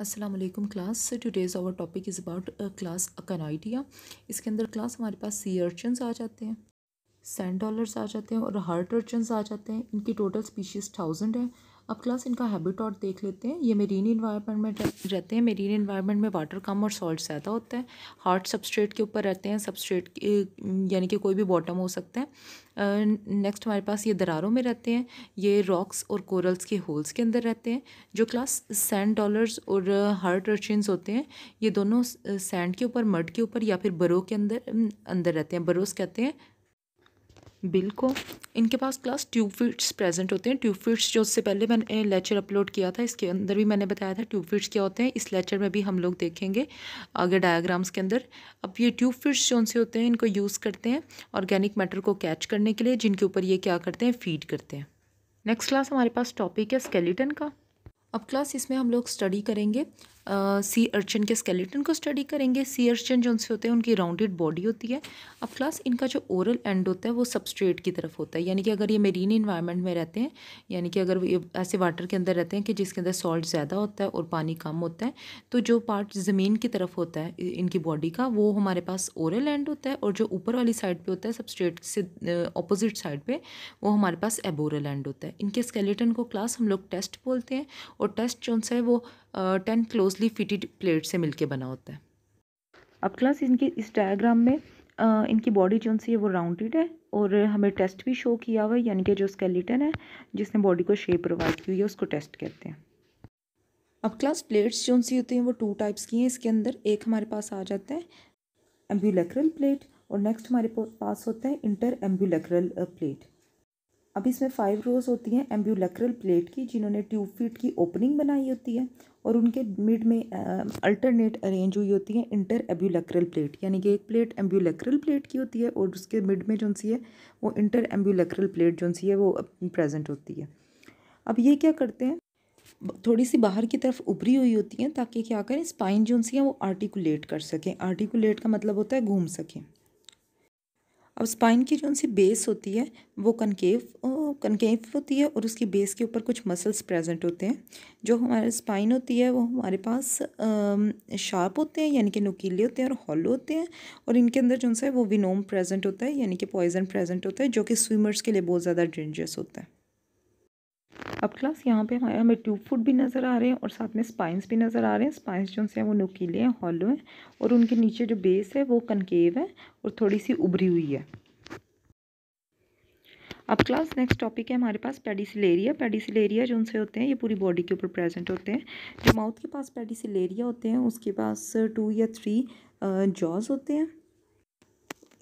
Aslam class days our topic is about class Echinoidea इसके अंदर class हमारे पास सी अर्चन्स आ जाते हैं सैंड डॉलर्स आ जाते हैं और हार्ट अर्चन्स आ जाते हैं इनकी टोटल स्पीशीज़ थाउजेंड है अब क्लास इनका हैबिटॉट देख लेते हैं ये मेरीन इन्वायरमेंट में रहते हैं मेरीन इन्वायरमेंट में वाटर कम और सॉल्ट ज़्यादा होता है हार्ड सबस्ट्रेट के ऊपर रहते हैं सबस्ट्रेट यानी कि कोई भी बॉटम हो सकता है नेक्स्ट हमारे पास ये दरारों में रहते हैं ये रॉक्स और कोरल्स के होल्स के अंदर रहते हैं जो क्लास सैंड डॉलर्स और हार्ड रचिनस होते हैं ये दोनों सैंड के ऊपर मड के ऊपर या फिर बरो के अंदर अंदर रहते हैं बरोस कहते हैं बिल को इनके पास क्लास ट्यूब फिट्स प्रेजेंट होते हैं ट्यूब फिट्स जो उससे पहले मैंने लेक्चर अपलोड किया था इसके अंदर भी मैंने बताया था ट्यूब फिट्स क्या होते हैं इस लेक्चर में भी हम लोग देखेंगे आगे डायाग्राम्स के अंदर अब ये ट्यूब फिट्स जो से होते हैं इनको यूज़ करते हैं ऑर्गेनिक मैटर को कैच करने के लिए जिनके ऊपर ये क्या करते हैं फीड करते हैं नेक्स्ट क्लास हमारे पास टॉपिक है स्केलेटन का अब क्लास इसमें हम लोग स्टडी करेंगे सी अर्चन के स्केलेटन को स्टडी करेंगे सी अर्चन जो उनसे होते हैं उनकी राउंडेड बॉडी होती है अब क्लास इनका जो ओरल एंड होता है वो सबस्ट्रेट की तरफ होता है यानी कि अगर ये मेरीन इन्वायरमेंट में रहते हैं यानी कि अगर ये ऐसे वाटर के अंदर रहते हैं कि जिसके अंदर सॉल्ट ज़्यादा होता है और पानी कम होता है तो जो पार्ट ज़मीन की तरफ होता है इनकी बॉडी का वो हमारे पास ओरल एंड होता है और जो ऊपर वाली साइड पर होता है सबस्ट्रेट से अपोजिट साइड पर वो हमारे पास एबोरल एंड होता है इनके स्केलेटन को क्लास हम लोग टेस्ट बोलते हैं और टेस्ट जो सा है वो टेन क्लोजली फिटेड प्लेट से मिलके बना होता है अब क्लास इनकी इस डायग्राम में आ, इनकी बॉडी जो सी है वो राउंडेड है और हमें टेस्ट भी शो किया हुआ है यानी कि जो स्केलेटन है जिसने बॉडी को शेप प्रोवाइड की हुई है उसको टेस्ट कहते हैं अब क्लास प्लेट्स जो सी होती हैं वो टू टाइप्स की हैं इसके अंदर एक हमारे पास आ जाता है एम्ब्यूलेक्रल प्लेट और नेक्स्ट हमारे पास होता है इंटर एम्ब्यूलेक्रल प्लेट अब इसमें फाइव रोज होती हैं एम्ब्यूलेक्रल प्लेट की जिन्होंने ट्यूब फीट की ओपनिंग बनाई होती है और उनके मिड में अल्टरनेट अरेंज हुई होती है इंटर एम्ब्यूलेक्रल प्लेट यानी कि एक प्लेट एम्ब्यूलेक्रल प्लेट की होती है और उसके मिड में जो सी है वो इंटर एम्ब्यूलेक्रल प्लेट जो सी है वो प्रेजेंट होती है अब ये क्या करते हैं थोड़ी सी बाहर की तरफ उभरी हुई होती हैं ताकि क्या करें स्पाइन जो सी है वो आर्टिकुलेट कर सकें आर्टिकुलेट का मतलब होता है घूम सकें अब स्पाइन की जो उनसी बेस होती है वो कनकेव कनकेव होती है और उसकी बेस के ऊपर कुछ मसल्स प्रेजेंट होते हैं जो हमारे स्पाइन होती है वो हमारे पास शार्प होते हैं यानी कि नुकीले होते हैं और हॉलो होते हैं और इनके अंदर जो है वो विनोम प्रेजेंट होता है यानी कि पॉइजन प्रेजेंट होता है जो कि स्विमर्स के लिए बहुत ज़्यादा डेंजरस होता है अब क्लास यहाँ पे हमारे हमें ट्यूब फूड भी नज़र आ रहे हैं और साथ में स्पाइंस भी नज़र आ रहे हैं स्पाइंस जो हैं वो नुकीले हैं हॉलो हैं और उनके नीचे जो बेस है वो कनकेव है और थोड़ी सी उभरी हुई है अब क्लास नेक्स्ट टॉपिक है हमारे पास पेडिसलेरिया पेडिसलेरिया जो उनसे होते हैं ये पूरी बॉडी के ऊपर प्रेजेंट होते हैं जो माउथ के पास पेडिसलेरिया होते हैं उसके पास टू या थ्री जॉज होते हैं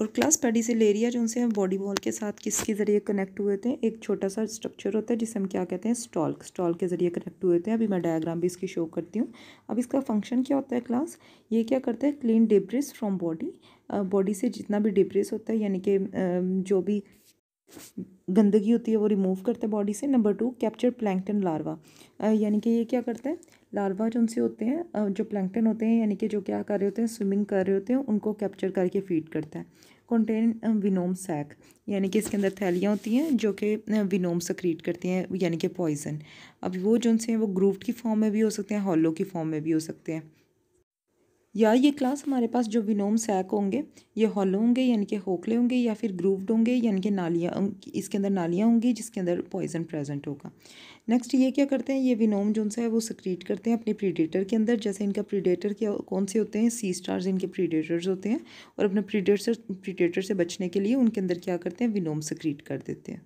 और क्लास पैडी से लेरिया जो उनसे हम बॉडी वॉल के साथ किसके ज़रिए कनेक्ट हुए थे एक छोटा सा स्ट्रक्चर होता है जिसे हम क्या कहते हैं स्टॉल स्टॉल के ज़रिए कनेक्ट हुए थे अभी मैं डायग्राम भी इसकी शो करती हूँ अब इसका फंक्शन क्या होता है क्लास ये क्या करता है clean debris from body body से जितना भी डिब्रिस होता है यानी कि जो भी गंदगी होती है वो रिमूव करता है बॉडी से number two capture plankton larva यानी कि ये क्या करता है लार्वा जो उनसे होते हैं जो प्लैंकटन होते हैं यानी कि जो क्या कर रहे होते हैं स्विमिंग कर रहे होते हैं उनको कैप्चर करके फीड करता है कॉन्टेन विनोम सैक यानी कि इसके अंदर थैलियाँ होती हैं जो कि विनोम सक्रीट करती हैं यानी कि पॉइजन अब वो जो उनसे हैं वो ग्रूफ की फॉर्म में भी हो सकते हैं हॉलो की फॉर्म में भी हो सकते हैं या ये क्लास हमारे पास जो विनोम सैक होंगे ये हॉलो होंगे यानी कि होकले होंगे या फिर ग्रूव्ड होंगे यानी कि नालियाँ इसके अंदर नालियाँ होंगी जिसके अंदर पॉइजन प्रेजेंट होगा नेक्स्ट ये क्या करते हैं ये विनोम जो सा है वो सक्रीट करते हैं अपने प्रीडेटर के अंदर जैसे इनका प्रीडेटर क्या कौन से होते हैं सी स्टार्स इनके प्रीडेटर्स होते हैं और अपने प्रीडेटर प्रीडेटर से बचने के लिए उनके अंदर क्या करते हैं विनोम सक्रीट कर देते हैं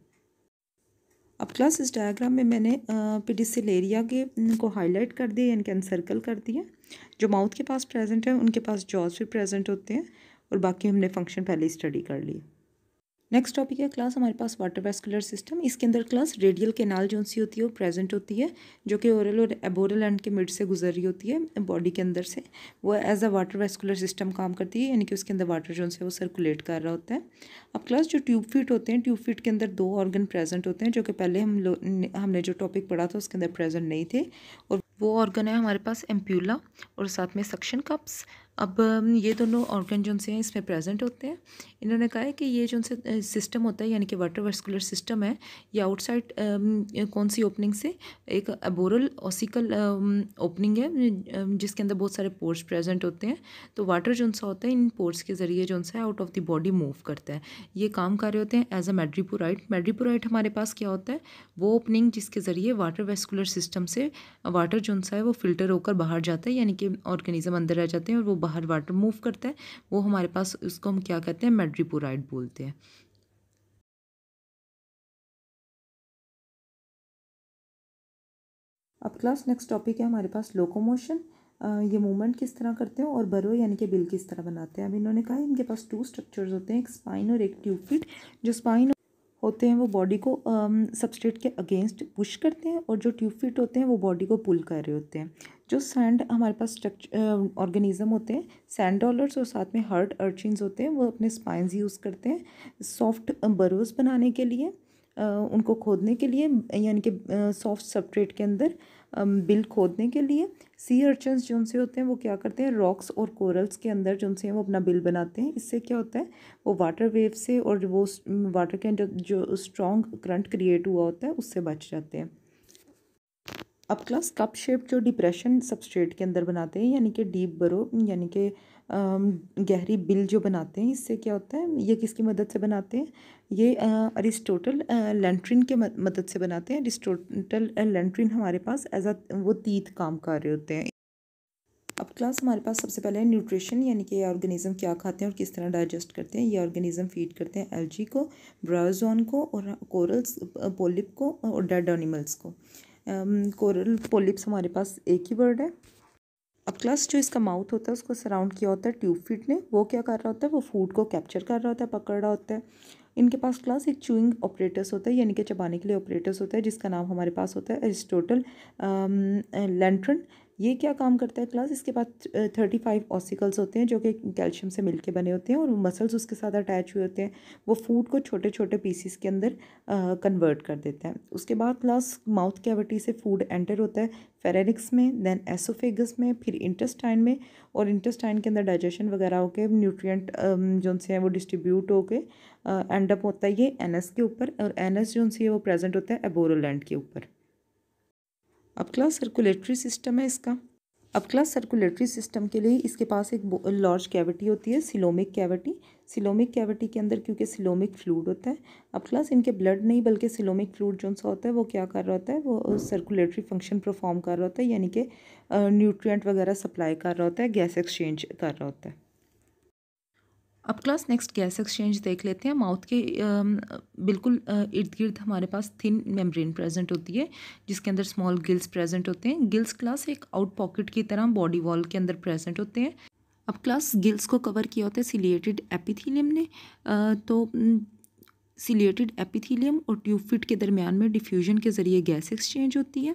अब क्लास इस डायग्राम में मैंने पिडिसिल एरिया के को हाईलाइट कर दिया यानी कि अनसर्कल कर दिया जो माउथ के पास प्रेजेंट है उनके पास जॉज भी प्रेजेंट होते हैं और बाकी हमने फंक्शन पहले स्टडी कर लिया नेक्स्ट टॉपिक है क्लास हमारे पास वाटर वेस्कुलर सिस्टम इसके अंदर क्लास रेडियल केनाल जो सी होती है वो प्रेजेंट होती है जो कि ओरल और एबोरल एंड के मिड से गुजर रही होती है बॉडी के अंदर से वो as a water vascular system काम करती है यानी कि उसके अंदर वाटर जो है वो सर्कुलेट कर रहा होता है अब क्लास जो ट्यूब फिट होते हैं ट्यूब फिट के अंदर दो ऑर्गन प्रेजेंट होते हैं जो कि पहले हम लोग हमने जो टॉपिक पढ़ा था उसके अंदर प्रेजेंट नहीं थे और वो ऑर्गन है हमारे पास एम्प्यूला और साथ में सक्शन कप्स अब ये दोनों ऑर्गन जो से हैं इसमें प्रेजेंट होते हैं इन्होंने कहा है कि ये जो उनसे सिस्टम होता है यानी कि वाटर वेस्कुलर सिस्टम है ये आउटसाइड कौन सी ओपनिंग से एक अबोरल ओसिकल ओपनिंग है जिसके अंदर बहुत सारे पोर्स प्रेजेंट होते हैं तो वाटर जो सा होता है इन पोर्स के ज़रिए जो सा out of the body move करता है ये काम कर रहे होते हैं एज अ मेड्रीपोराइट मेड्रीपोराइट हमारे पास क्या होता है वो ओपनिंग जिसके ज़रिए वाटर वेस्कुलर सिस्टम से वाटर जो है वो फिल्टर होकर बाहर जाता है यानी कि ऑर्गेनिज्म अंदर रह जाते हैं और वो बाहर वाटर मूव करता है वो हमारे पास उसको हम क्या कहते हैं मेड्रीपोराइड बोलते हैं अब क्लास नेक्स्ट टॉपिक है हमारे पास लोकोमोशन ये मूवमेंट किस तरह करते हैं और बरो यानी कि बिल किस तरह बनाते हैं अब इन्होंने कहा इनके पास टू स्ट्रक्चर्स होते हैं एक स्पाइन और एक ट्यूबफिट जो स्पाइन होते हैं वो बॉडी को सबस्ट्रेट के अगेंस्ट पुश करते हैं और जो ट्यूबफिट होते हैं वो बॉडी को पुल कर रहे होते हैं जो सैंड हमारे पास स्ट्रक्चर ऑर्गेनिज्म होते हैं सैंड डॉलर्स और साथ में हर्ट अर्चिन्स होते हैं वो अपने स्पाइंस यूज़ करते हैं सॉफ्ट बरोज बनाने के लिए उनको खोदने के लिए यानी कि सॉफ्ट सबट्रेट के अंदर बिल खोदने के लिए सी अर्चन्स जो उनसे होते हैं वो क्या करते हैं रॉक्स और कोरल्स के अंदर जो उनसे वो अपना बिल बनाते हैं इससे क्या होता है वो वाटर वेव से और वो वाटर के अंदर जो स्ट्रॉन्ग करंट क्रिएट हुआ होता है उससे बच जाते हैं अब क्लास कप शेप जो डिप्रेशन सबस्ट्रेट के अंदर बनाते हैं यानी कि डीप बरो यानी कि गहरी बिल जो बनाते हैं इससे क्या होता है ये किसकी मदद से बनाते हैं ये अरिस्टोटल लेंट्रिन के मदद से बनाते हैं अरिस्टोटल लेंट्रिन हमारे पास एज अ वो तीत काम कर रहे होते हैं अब क्लास हमारे पास सबसे पहले है न्यूट्रिशन यानी कि ये ऑर्गेनिज्म क्या खाते हैं और किस तरह डाइजेस्ट करते हैं ये ऑर्गेनिज्म फीड करते हैं एलजी को ब्रायोजोन को और कोरल्स पोलिप को और डेड एनिमल्स को कोरल पोलिप्स हमारे पास एक ही बर्ड है अब क्लस जो इसका माउथ होता है उसको सराउंड किया होता है ट्यूब फिट ने वो क्या कर रहा होता है वो फूड को कैप्चर कर रहा होता है पकड़ रहा होता है इनके पास क्लास एक चूइंग ऑपरेटर्स होता है यानी कि चबाने के लिए ऑपरेटर्स होता है जिसका नाम हमारे पास होता है एरिस्टोटल लेंट्रन ये क्या काम करता है क्लास इसके बाद थर्टी फाइव ऑसिकल्स होते हैं जो कि कैल्शियम से मिलके बने होते हैं और मसल्स उसके साथ अटैच हुए होते हैं वो फूड को छोटे छोटे पीसीस के अंदर कन्वर्ट कर देता है उसके बाद क्लास माउथ कैविटी से फूड एंटर होता है फेरेनिक्स में देन एसोफेगस में फिर इंटेस्टाइन में और इंटेस्टाइन के अंदर डाइजेशन वगैरह होकर न्यूट्रिय जो से हैं वो डिस्ट्रीब्यूट एंड एंडअप होता है ये एनएस के ऊपर और एनएस जो से वो प्रेजेंट होता है एबोरोलैंड के ऊपर क्लास सर्कुलेटरी सिस्टम है इसका क्लास सर्कुलेटरी सिस्टम के लिए इसके पास एक लार्ज कैविटी होती है सिलोमिक कैविटी सिलोमिक कैविटी के अंदर क्योंकि सिलोमिक फ्लूड होता है क्लास इनके ब्लड नहीं बल्कि सिलोमिक फ्लूड जो सा होता है वो क्या कर रहा होता है वो सर्कुलेटरी फंक्शन परफॉर्म कर रहा होता है यानी कि न्यूट्रियट वगैरह सप्लाई कर रहा होता है गैस एक्सचेंज कर रहा होता है अब क्लास नेक्स्ट गैस एक्सचेंज देख लेते हैं माउथ के बिल्कुल इर्द गिर्द हमारे पास थिन मेम्ब्रेन प्रेजेंट होती है जिसके अंदर स्मॉल गिल्स प्रेजेंट होते हैं गिल्स क्लास एक आउट पॉकेट की तरह बॉडी वॉल के अंदर प्रेजेंट होते हैं अब क्लास गिल्स को कवर किया होता है सिलिएटेड एपिथीलियम ने तो सिलेटेड एपिथीलियम और ट्यूबफिट के दरमियान में डिफ्यूजन के ज़रिए गैस एक्सचेंज होती है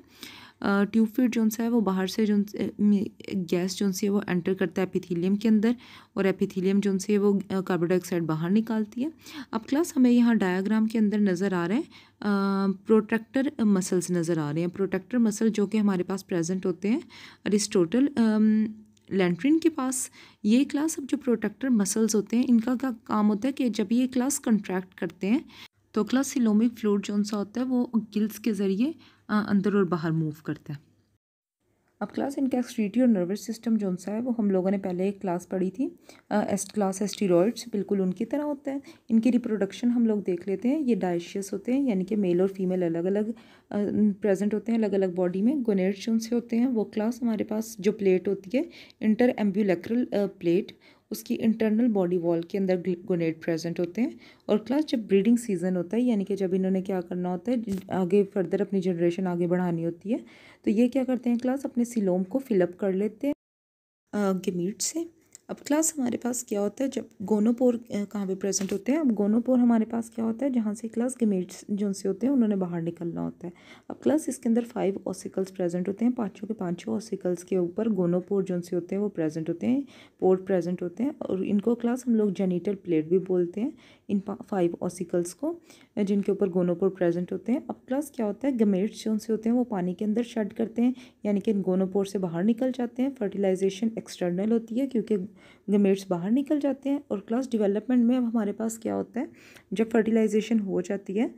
ट्यूबफिट जो सा है वो बाहर से जो गैस जो सी है वो एंटर करता है एपिथीलियम के अंदर और एपिथीलियम जो सी है वो कार्बन डाइऑक्साइड बाहर निकालती है अब क्लास हमें यहाँ डायाग्राम के अंदर नज़र आ रहे हैं प्रोटेक्टर मसल्स नज़र आ रहे हैं प्रोटेक्टर मसल जो कि हमारे पास प्रेजेंट होते हैं अरिस्टोटल लेंट्रिन के पास ये क्लास अब जो प्रोटेक्टर मसल्स होते हैं इनका क्या काम होता है कि जब ये क्लास कंट्रैक्ट करते हैं तो क्लास सिलोमिक फ्लोर जो सा होता है वो गिल्स के ज़रिए अंदर और बाहर मूव करता है अब क्लास एक्सट्रीटी और नर्वस सिस्टम जो सा है वो हम लोगों ने पहले एक क्लास पढ़ी थी एस्ट क्लास एस्टीरोड्स बिल्कुल उनकी तरह होता है इनकी रिप्रोडक्शन हम लोग देख लेते हैं ये डाइशियस होते हैं यानी कि मेल और फीमेल अलग अलग प्रेजेंट होते हैं अलग अलग बॉडी में गोनेट्स जो होते हैं वो क्लास हमारे पास जो प्लेट होती है इंटर एम्ब्यूलेक्रल प्लेट उसकी इंटरनल बॉडी वॉल के अंदर ग्लिकोनेट प्रेजेंट होते हैं और क्लास जब ब्रीडिंग सीजन होता है यानी कि जब इन्होंने क्या करना होता है आगे फर्दर अपनी जनरेशन आगे बढ़ानी होती है तो ये क्या करते हैं क्लास अपने सिलोम को फिलअप कर लेते हैं गमीट से अब क्लास हमारे पास क्या होता है जब गोनोपोर कहाँ पे प्रेजेंट होते हैं अब गोनोपोर हमारे पास क्या होता है जहाँ से क्लास के मेट्स जो से होते हैं उन्होंने बाहर निकलना होता है अब क्लास इसके अंदर फाइव ऑसिकल्स प्रेजेंट होते हैं पाँचों के पाँचों ऑसिकल्स के ऊपर गोनोपोर जो से होते हैं वो प्रेजेंट होते हैं पोर प्रेजेंट होते हैं और इनको क्लास हम लोग जेनिटल प्लेट भी बोलते हैं इन फाइव ऑसिकल्स को जिनके ऊपर गोनोपोर प्रेजेंट होते हैं अब क्लास क्या होता है गमेट्स जो से होते हैं वो पानी के अंदर शट करते हैं यानी कि इन गोनोपोर से बाहर निकल जाते हैं फर्टिलाइजेशन एक्सटर्नल होती है क्योंकि गमेट्स बाहर निकल जाते हैं और क्लास डेवलपमेंट में अब हमारे पास क्या होता है जब फर्टिलाइजेशन हो जाती है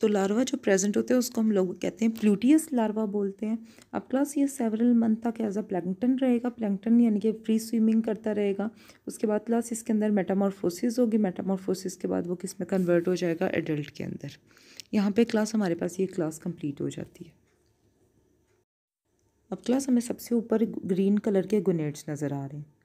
तो लार्वा जो प्रेजेंट होते हैं उसको हम लोग कहते हैं प्लूटियस लार्वा बोलते हैं अब क्लास ये सेवरल मंथ तक एज अ प्लैंगटन रहेगा प्लैंगटन यानी कि फ्री स्विमिंग करता रहेगा उसके बाद क्लास इसके अंदर मेटामॉर्फोसिस होगी मेटामॉर्फोसिस के बाद वो किस में कन्वर्ट हो जाएगा एडल्ट के अंदर यहाँ पे क्लास हमारे पास ये क्लास कंप्लीट हो जाती है अब क्लास हमें सबसे ऊपर ग्रीन कलर के गुनेट्स नज़र आ रहे हैं